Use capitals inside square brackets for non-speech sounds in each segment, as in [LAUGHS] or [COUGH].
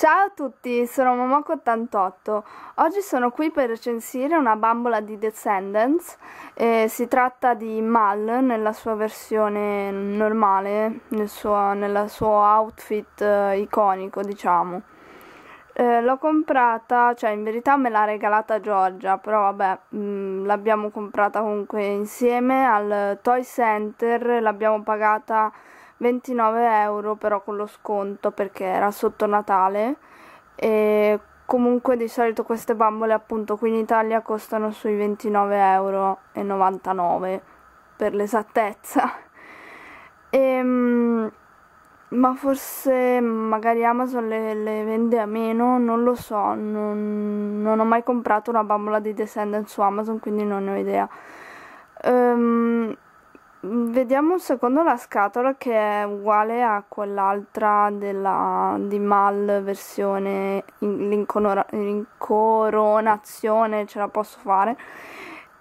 Ciao a tutti, sono Momoko88. Oggi sono qui per recensire una bambola di Descendants. Eh, si tratta di Mal nella sua versione normale, nel suo, suo outfit eh, iconico, diciamo. Eh, l'ho comprata, cioè in verità me l'ha regalata Giorgia, però vabbè, mh, mm, l'abbiamo comprata comunque insieme al Toy Center, l'abbiamo pagata 29 euro però con lo sconto perché era sotto Natale e comunque di solito queste bambole appunto qui in Italia costano sui 29,99 euro per l'esattezza [LAUGHS] e, ehm, ma forse magari Amazon le, le, vende a meno non lo so non, non, ho mai comprato una bambola di Descendant su Amazon quindi non ne ho idea ehm Vediamo un secondo la scatola che è uguale a quell'altra della, di Mal versione l'incoronazione, ce la posso fare.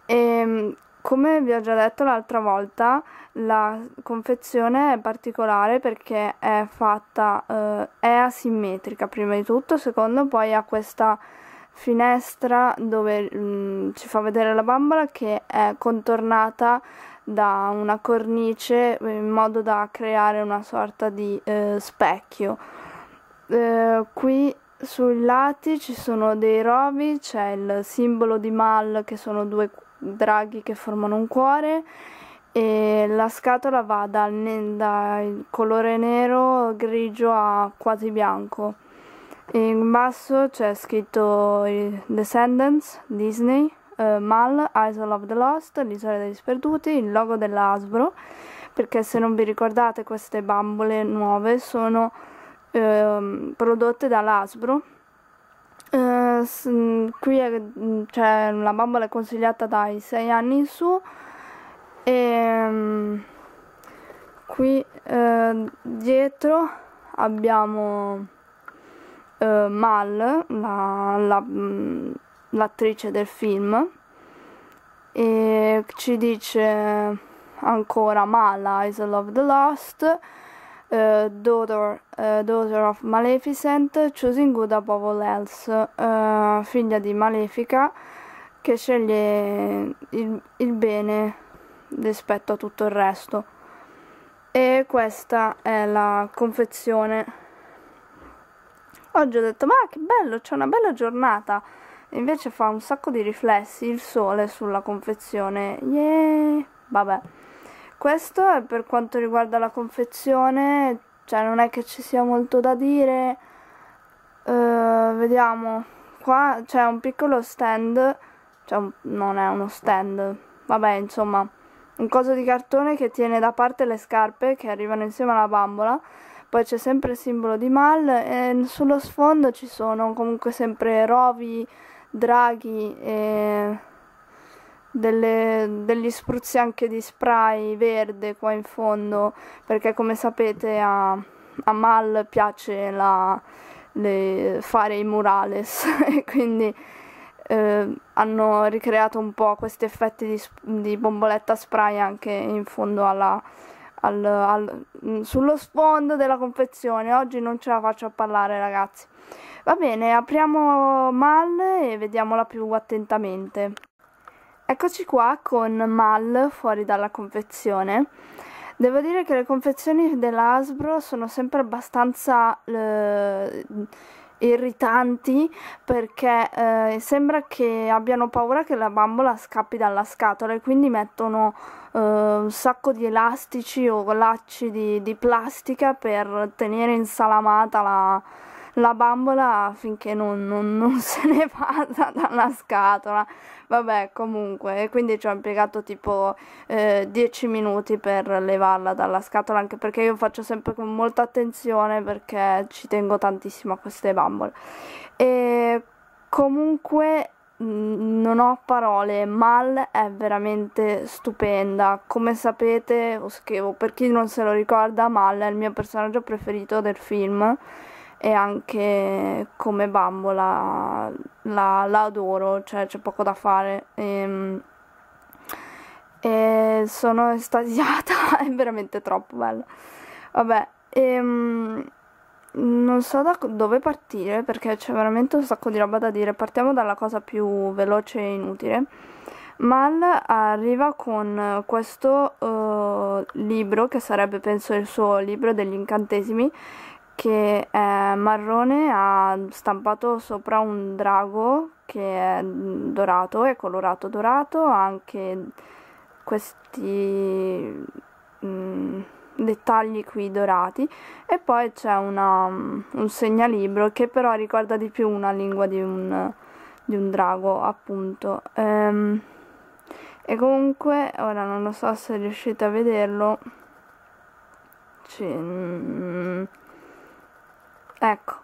E, ehm, come vi ho già detto l'altra volta, la confezione è particolare perché è fatta, eh, è asimmetrica prima di tutto, secondo poi ha questa finestra dove mh, mm, ci fa vedere la bambola che è contornata da una cornice eh, in modo da creare una sorta di eh, specchio. Eh, qui sui lati ci sono dei rovi, c'è il simbolo di Mal che sono due draghi che formano un cuore e la scatola va dal, dal colore nero grigio a quasi bianco. In basso c'è scritto eh, Descendants Disney eh, Mal, Isle of the Lost, l'isola degli sperduti, il logo dell'Asbro, perché se non vi ricordate queste bambole nuove sono eh, prodotte dall'Asbro. Hasbro. Eh, qui è, cioè, la bambola è consigliata dai 6 anni in su e ehm, qui eh, dietro abbiamo eh, Mal, la, la mm, l'attrice del film, e ci dice ancora Mala, Isle of the Lost, uh, daughter, uh, daughter, of Maleficent, Choosing Good Above All Else, uh, figlia di Malefica che sceglie il, il bene rispetto a tutto il resto. E questa è la confezione. Oggi ho detto ma che bello, c'è una bella giornata. Invece fa un sacco di riflessi il sole sulla confezione. Yeah! Vabbè. Questo è per quanto riguarda la confezione, cioè non è che ci sia molto da dire. Uh, vediamo. Qua c'è un piccolo stand, cioè un, non è uno stand. Vabbè, insomma, un coso di cartone che tiene da parte le scarpe che arrivano insieme alla bambola poi c'è sempre il simbolo di Mal e sullo sfondo ci sono comunque sempre rovi draghi e delle, degli spruzzi anche di spray verde qua in fondo perché come sapete a, a Mal piace la, le, fare i murales [LAUGHS] e quindi eh, hanno ricreato un po' questi effetti di, di bomboletta spray anche in fondo alla, al, al, sullo sfondo della confezione oggi non ce la faccio a parlare ragazzi Va bene, apriamo Mal e vediamola più attentamente. Eccoci qua con Mal fuori dalla confezione. Devo dire che le confezioni dell'Asbro sono sempre abbastanza eh, irritanti perché eh, sembra che abbiano paura che la bambola scappi dalla scatola e quindi mettono eh, un sacco di elastici o lacci di, di plastica per tenere insalamata la, la bambola finché non, non, non [LAUGHS] se ne vada dalla scatola. Vabbè, comunque, quindi ci ho impiegato tipo eh, 10 minuti per levarla dalla scatola, anche perché io faccio sempre con molta attenzione perché ci tengo tantissimo a queste bambole. E comunque non ho parole, Mal è veramente stupenda. Come sapete, o scrivo, per chi non se lo ricorda, Mal è il mio personaggio preferito del film e anche come bambola la, la adoro, cioè c'è poco da fare. E, ehm, e sono estasiata, [LAUGHS] è veramente troppo bella. Vabbè, e, ehm, non so da dove partire perché c'è veramente un sacco di roba da dire. Partiamo dalla cosa più veloce e inutile. Mal arriva con questo uh, libro che sarebbe penso il suo libro degli incantesimi che è eh, marrone, ha stampato sopra un drago che è mm, dorato, è colorato dorato, ha anche questi mh, mm, dettagli qui dorati e poi c'è mm, un segnalibro che però ricorda di più una lingua di un, di un drago appunto. Ehm, e comunque, ora non lo so se riuscite a vederlo, c'è Ecco,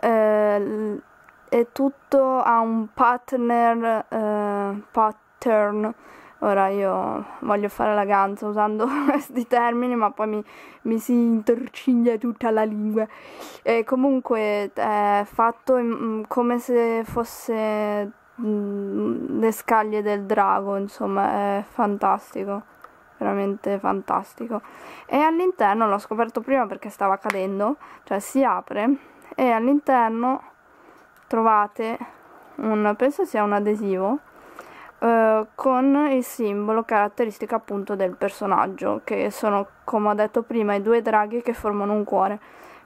eh, è tutto a un partner eh, pattern. Ora io voglio fare la ganza usando [LAUGHS] questi termini, ma poi mi, mi si interciglia tutta la lingua. E comunque è fatto in, mm, come se fosse mh, mm, le scaglie del drago, insomma, è fantastico veramente fantastico e all'interno l'ho scoperto prima perché stava cadendo cioè si apre e all'interno trovate un penso sia un adesivo eh, con il simbolo caratteristico appunto del personaggio che sono come ho detto prima i due draghi che formano un cuore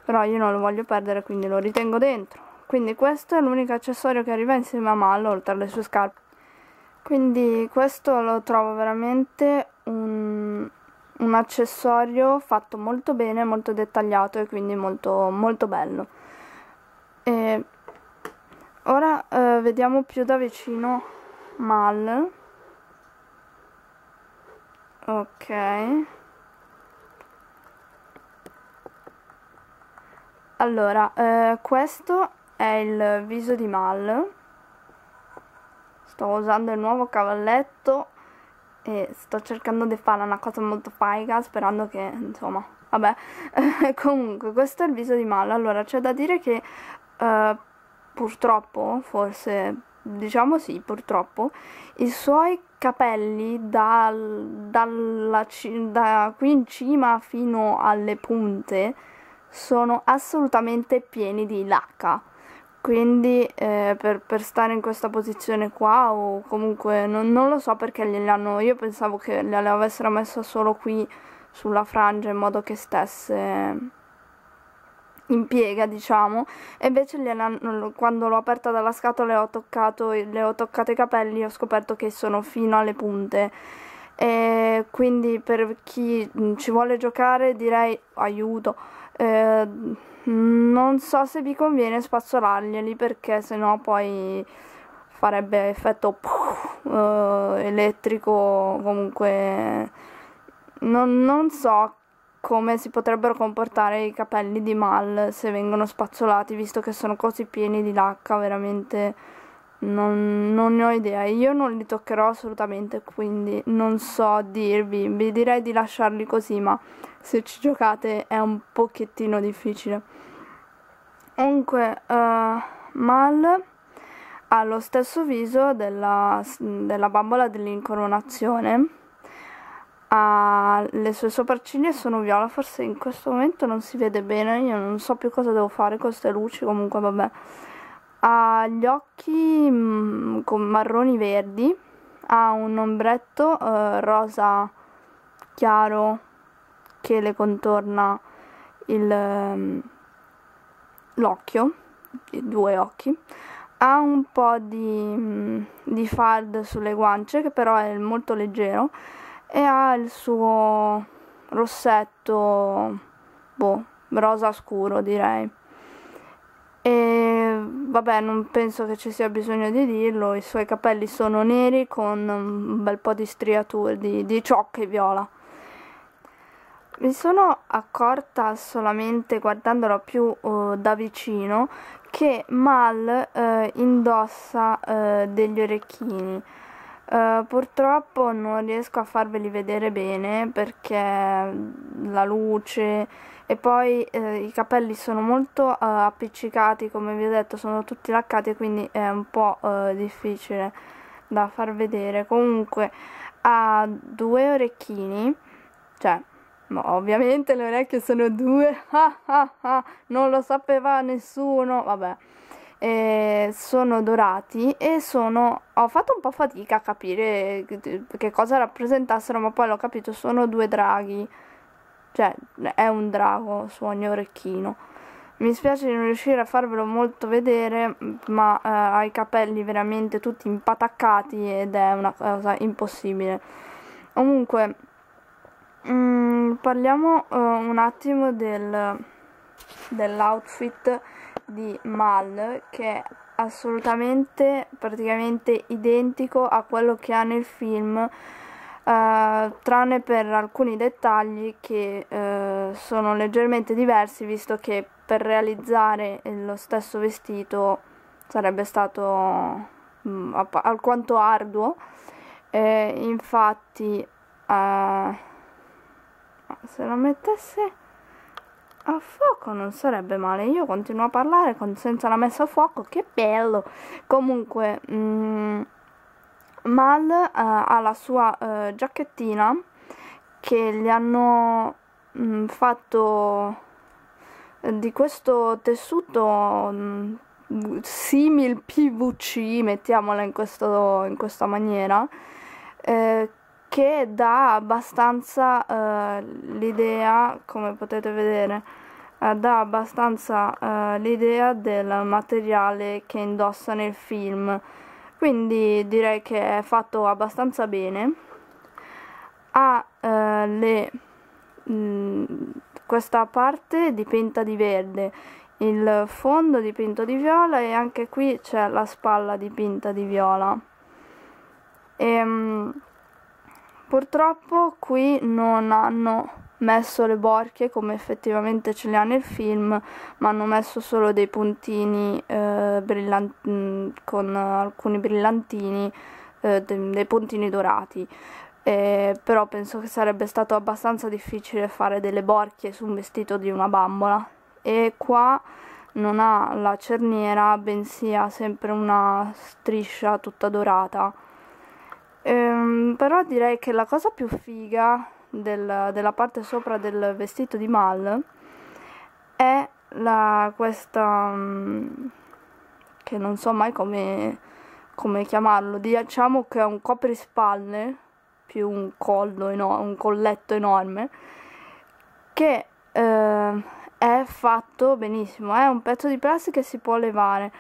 però io non lo voglio perdere quindi lo ritengo dentro quindi questo è l'unico accessorio che arriva insieme a Mal oltre alle sue scarpe quindi questo lo trovo veramente un, un accessorio fatto molto bene, molto dettagliato e quindi molto, molto bello. E ora eh, vediamo più da vicino Mal. Ok. Allora, eh, questo è il viso di Mal. Sto usando il nuovo cavalletto e sto cercando di fare una cosa molto paiga sperando che insomma vabbè [LAUGHS] comunque questo è il viso di Malo allora c'è da dire che uh, purtroppo forse diciamo sì purtroppo i suoi capelli dal, dalla, da qui in cima fino alle punte sono assolutamente pieni di lacca quindi eh, per, per, stare in questa posizione qua o comunque non, non lo so perché gliel'hanno, io pensavo che l'avessero messa solo qui sulla frangia in modo che stesse in piega diciamo e invece quando l'ho aperta dalla scatola e ho toccato, le ho toccate i capelli ho scoperto che sono fino alle punte e quindi per chi mm, ci vuole giocare direi aiuto. Eh, non so se vi conviene spazzolarglieli perché sennò poi farebbe effetto puff, eh, elettrico comunque non, non, so come si potrebbero comportare i capelli di Mal se vengono spazzolati visto che sono così pieni di lacca veramente non, non, ne ho idea, io non li toccherò assolutamente, quindi non so dirvi, vi direi di lasciarli così, ma se ci giocate è un pochettino difficile. Comunque, uh, Mal ha lo stesso viso della, della bambola dell'incoronazione, ha le sue sopracciglia sono viola, forse in questo momento non si vede bene, io non so più cosa devo fare con queste luci, comunque vabbè ha gli occhi mm, con marroni verdi, ha un ombretto eh, rosa chiaro che le contorna il, mm, l'occhio, i due occhi. Ha un po' di, mm, di fard sulle guance che però è molto leggero e ha il suo rossetto boh, rosa scuro direi. E vabbè, non penso che ci sia bisogno di dirlo, i suoi capelli sono neri con un bel po' di striature, di, di ciocche viola. Mi sono accorta solamente guardandolo più uh, da vicino che Mal uh, indossa uh, degli orecchini. Uh, purtroppo non riesco a farveli vedere bene perché la luce e poi eh, i capelli sono molto eh, appiccicati come vi ho detto sono tutti laccati quindi è un po' eh, difficile da far vedere comunque ha due orecchini cioè ma ovviamente le orecchie sono due [LAUGHS] ah, ah, ah, non lo sapeva nessuno vabbè eh, sono dorati e sono ho fatto un po' fatica a capire che cosa rappresentassero ma poi l'ho capito sono due draghi cioè, è un drago su ogni orecchino. Mi spiace di non riuscire a farvelo molto vedere, ma eh, ha i capelli veramente tutti impataccati ed è una cosa impossibile. Comunque, mm, parliamo eh, un attimo del, dell'outfit di Mal che è assolutamente praticamente identico a quello che ha nel film eh, tranne per alcuni dettagli che eh, sono leggermente diversi visto che per realizzare lo stesso vestito sarebbe stato mh, mm, alquanto arduo eh, infatti se lo mettesse a fuoco non sarebbe male. Io continuo a parlare con, senza la messa a fuoco, che bello! Comunque, mm, Mal eh, ha la sua eh, giacchettina che gli hanno mh, mm, fatto eh, di questo tessuto mh, mm, simil PVC, mettiamola in, questo, in questa maniera, eh, che dà abbastanza eh, l'idea, come potete vedere, eh, dà abbastanza eh, l'idea del materiale che indossa nel film quindi direi che è fatto abbastanza bene ha eh, le, mh, mm, questa parte dipinta di verde il fondo dipinto di viola e anche qui c'è la spalla dipinta di viola e, ehm, mh, purtroppo qui non hanno messo le borchie come effettivamente ce le ha nel film, ma hanno messo solo dei puntini eh, brillan- con alcuni brillantini, eh, dei puntini dorati. Eh, però penso che sarebbe stato abbastanza difficile fare delle borchie su un vestito di una bambola. E qua non ha la cerniera, bensì ha sempre una striscia tutta dorata. Ehm, però direi che la cosa più figa della, della parte sopra del vestito di Mal è la, questa mm, che non so mai come, come chiamarlo diciamo che è un coprispalle più un collo un colletto enorme che eh, è fatto benissimo è un pezzo di plastica che si può levare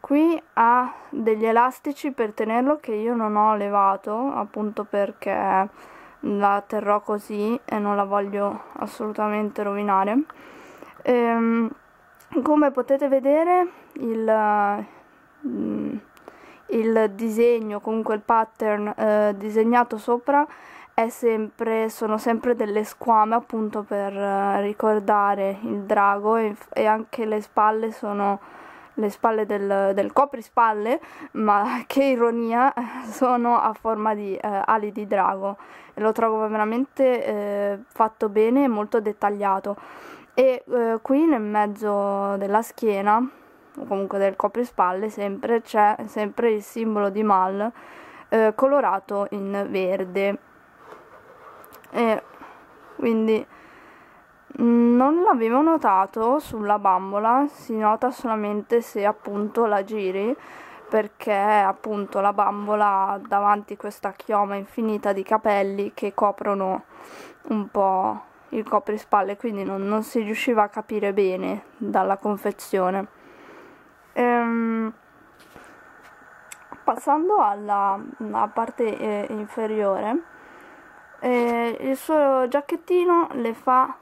qui ha degli elastici per tenerlo che io non ho levato appunto perché la terrò così e non la voglio assolutamente rovinare. Ehm, come potete vedere il, mm, il, disegno, comunque il pattern eh, disegnato sopra sempre, sono sempre delle squame appunto per eh, ricordare il drago e, e anche le spalle sono le spalle del, del coprispalle, ma [LAUGHS] che ironia, sono a forma di eh, ali di drago. E Lo trovo veramente eh, fatto bene e molto dettagliato. E eh, qui nel mezzo della schiena, o comunque del coprispalle, sempre c'è sempre il simbolo di Mal eh, colorato in verde. E quindi Mm, non l'avevo notato sulla bambola, si nota solamente se appunto la giri perché appunto la bambola ha davanti questa chioma infinita di capelli che coprono un po' il coprispalle, quindi non, non si riusciva a capire bene dalla confezione. Ehm, passando alla, alla parte eh, inferiore, eh, il suo giacchettino le fa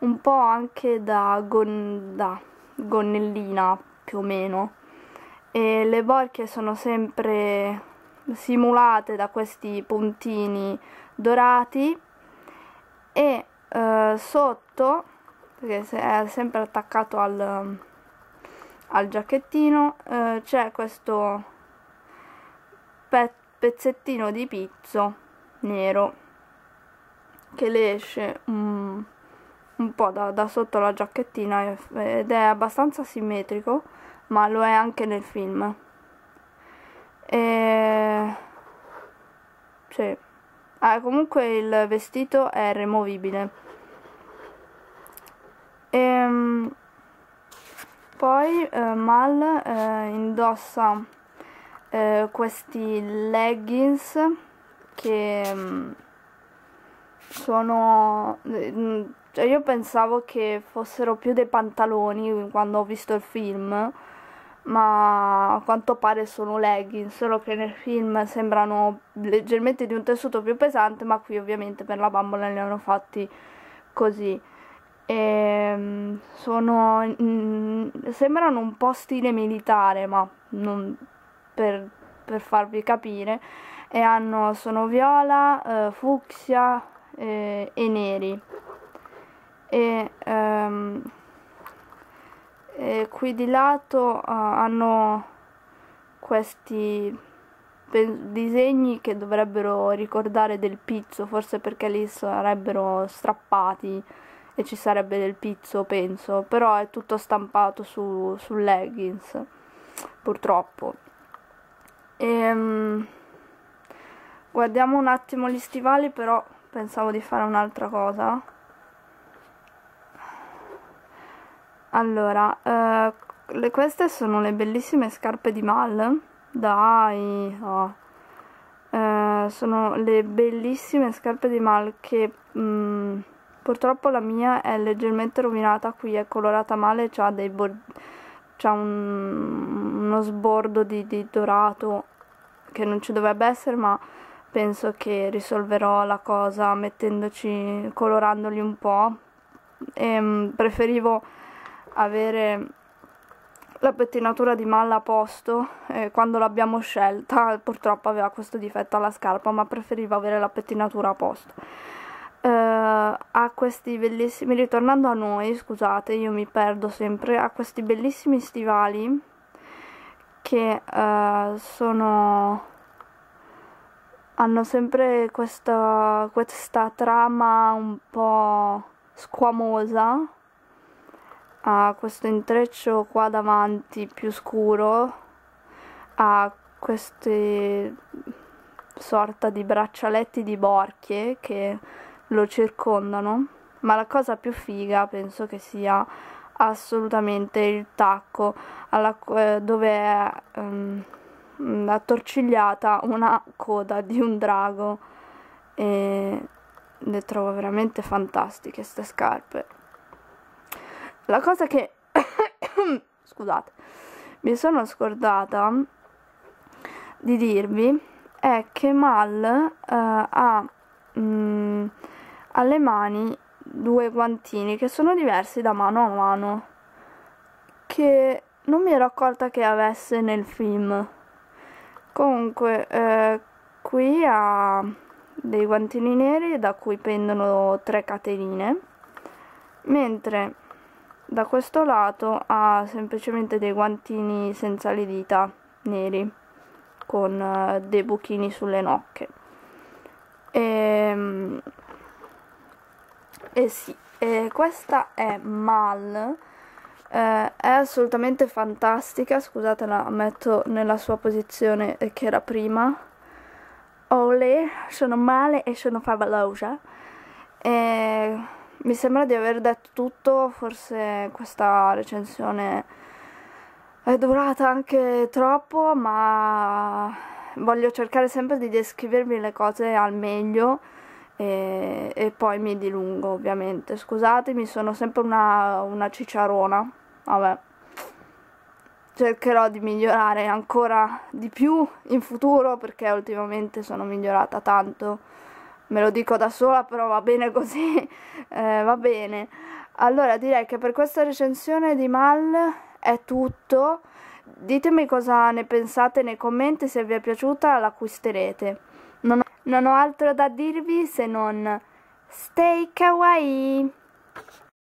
un po' anche da, gon- da gonnellina più o meno e le borchie sono sempre simulate da questi puntini dorati e eh, sotto perché è sempre attaccato al, al giacchettino eh, c'è questo pe- pezzettino di pizzo nero che le esce un mm, un po' da, da sotto la giacchettina ed è abbastanza simmetrico, ma lo è anche nel film. E... Sì. Ah, comunque il vestito è removibile. E... Ehm, poi eh, Mal eh, indossa eh, questi leggings che mm, sono mm, cioè io pensavo che fossero più dei pantaloni quando ho visto il film, ma a quanto pare sono leggings, solo che nel film sembrano leggermente di un tessuto più pesante, ma qui ovviamente per la bambola li hanno fatti così. E ehm, sono, mh, sembrano un po' stile militare, ma non, per, per, farvi capire, e hanno, sono viola, eh, fucsia eh, e neri e, ehm, e qui di lato uh, hanno questi disegni che dovrebbero ricordare del pizzo, forse perché lì sarebbero strappati e ci sarebbe del pizzo, penso, però è tutto stampato su, su leggings, purtroppo. Ehm, guardiamo un attimo gli stivali, però pensavo di fare un'altra cosa. Allora, eh, le, queste sono le bellissime scarpe di Mal. Dai, oh. eh, sono le bellissime scarpe di Mal che mh, mm, purtroppo la mia è leggermente rovinata. Qui è colorata male, ha dei c'ha un, uno sbordo di, di dorato che non ci dovrebbe essere, ma penso che risolverò la cosa mettendoci colorandoli un po'. E, ehm, mh, preferivo avere la pettinatura di malla a posto eh, quando l'abbiamo scelta [LAUGHS] purtroppo aveva questo difetto alla scarpa ma preferiva avere la pettinatura a posto eh, ha questi bellissimi ritornando a noi scusate io mi perdo sempre ha questi bellissimi stivali che eh, sono hanno sempre questa, questa trama un po' squamosa ha questo intreccio qua davanti più scuro, ha queste sorta di braccialetti di borchie che lo circondano, ma la cosa più figa penso che sia assolutamente il tacco alla, eh, dove è ehm, attorcigliata una coda di un drago e le trovo veramente fantastiche queste scarpe. La cosa che... [COUGHS] scusate, mi sono scordata di dirvi è che Mal uh, ha mh, mm, alle mani due guantini che sono diversi da mano a mano che non mi ero accorta che avesse nel film comunque eh, qui ha dei guantini neri da cui pendono tre catenine mentre da questo lato ha semplicemente dei guantini senza le dita neri con eh, dei buchini sulle nocche e, ehm, e sì e questa è Mal eh, è assolutamente fantastica scusate la metto nella sua posizione che era prima Ole sono male e sono favolosa e eh, mi sembra di aver detto tutto, forse questa recensione è durata anche troppo, ma voglio cercare sempre di descrivervi le cose al meglio e, e poi mi dilungo ovviamente. Scusatemi, sono sempre una, una cicciarona, vabbè. Cercherò di migliorare ancora di più in futuro perché ultimamente sono migliorata tanto me lo dico da sola, però va bene così, [LAUGHS] eh, va bene. Allora direi che per questa recensione di Mal è tutto. Ditemi cosa ne pensate nei commenti, se vi è piaciuta l'acquisterete. Non ho, non ho altro da dirvi se non stay kawaii!